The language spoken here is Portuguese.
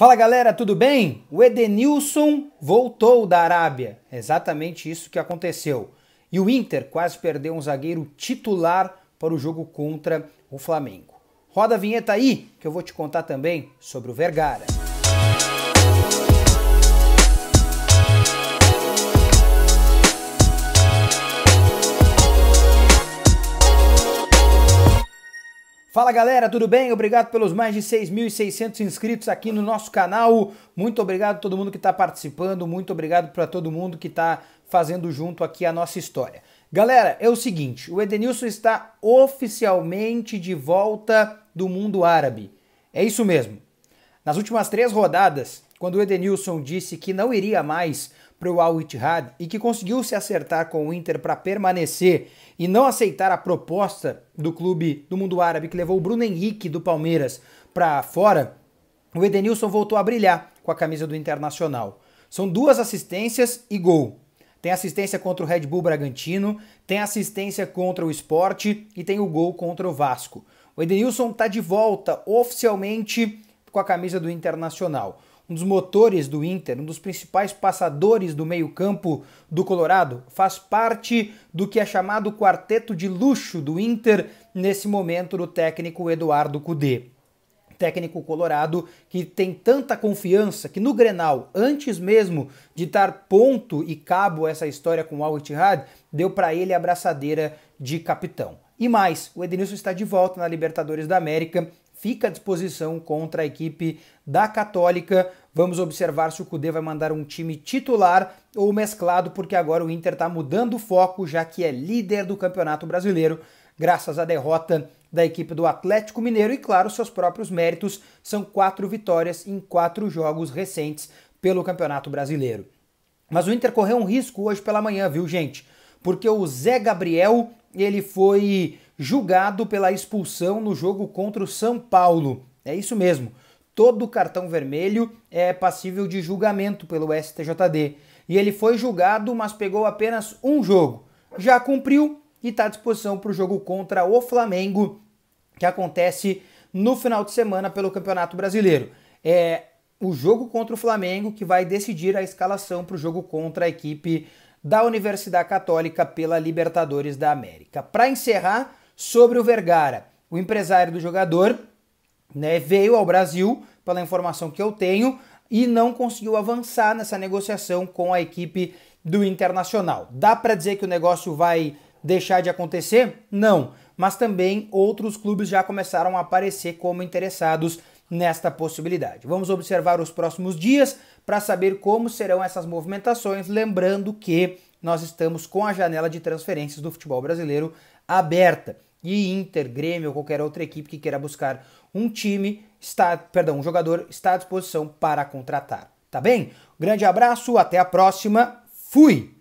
Fala galera, tudo bem? O Edenilson voltou da Arábia. Exatamente isso que aconteceu. E o Inter quase perdeu um zagueiro titular para o jogo contra o Flamengo. Roda a vinheta aí que eu vou te contar também sobre o Vergara. Fala galera, tudo bem? Obrigado pelos mais de 6.600 inscritos aqui no nosso canal. Muito obrigado a todo mundo que está participando, muito obrigado para todo mundo que está fazendo junto aqui a nossa história. Galera, é o seguinte: o Edenilson está oficialmente de volta do mundo árabe. É isso mesmo. Nas últimas três rodadas, quando o Edenilson disse que não iria mais para o Al Ittihad e que conseguiu se acertar com o Inter para permanecer e não aceitar a proposta do clube do mundo árabe que levou o Bruno Henrique do Palmeiras para fora, o Edenilson voltou a brilhar com a camisa do Internacional. São duas assistências e gol. Tem assistência contra o Red Bull Bragantino, tem assistência contra o Esporte e tem o gol contra o Vasco. O Edenilson está de volta oficialmente com a camisa do Internacional. Um dos motores do Inter, um dos principais passadores do meio-campo do Colorado, faz parte do que é chamado quarteto de luxo do Inter nesse momento do técnico Eduardo Cudê técnico colorado que tem tanta confiança que no Grenal, antes mesmo de dar ponto e cabo essa história com o Al Ittihad, deu para ele a braçadeira de capitão. E mais, o Edenilson está de volta na Libertadores da América fica à disposição contra a equipe da Católica. Vamos observar se o Cudê vai mandar um time titular ou mesclado, porque agora o Inter está mudando o foco, já que é líder do Campeonato Brasileiro, graças à derrota da equipe do Atlético Mineiro e, claro, seus próprios méritos são quatro vitórias em quatro jogos recentes pelo Campeonato Brasileiro. Mas o Inter correu um risco hoje pela manhã, viu, gente? Porque o Zé Gabriel ele foi julgado pela expulsão no jogo contra o São Paulo. É isso mesmo. Todo cartão vermelho é passível de julgamento pelo STJD. E ele foi julgado, mas pegou apenas um jogo. Já cumpriu e está à disposição para o jogo contra o Flamengo, que acontece no final de semana pelo Campeonato Brasileiro. É o jogo contra o Flamengo que vai decidir a escalação para o jogo contra a equipe da Universidade Católica pela Libertadores da América. Para encerrar, sobre o Vergara. O empresário do jogador né, veio ao Brasil, pela informação que eu tenho, e não conseguiu avançar nessa negociação com a equipe do Internacional. Dá para dizer que o negócio vai deixar de acontecer? Não, mas também outros clubes já começaram a aparecer como interessados nesta possibilidade. Vamos observar os próximos dias para saber como serão essas movimentações, lembrando que nós estamos com a janela de transferências do futebol brasileiro aberta e Inter, Grêmio ou qualquer outra equipe que queira buscar um time, está, perdão, um jogador está à disposição para contratar. Tá bem? Grande abraço, até a próxima. Fui!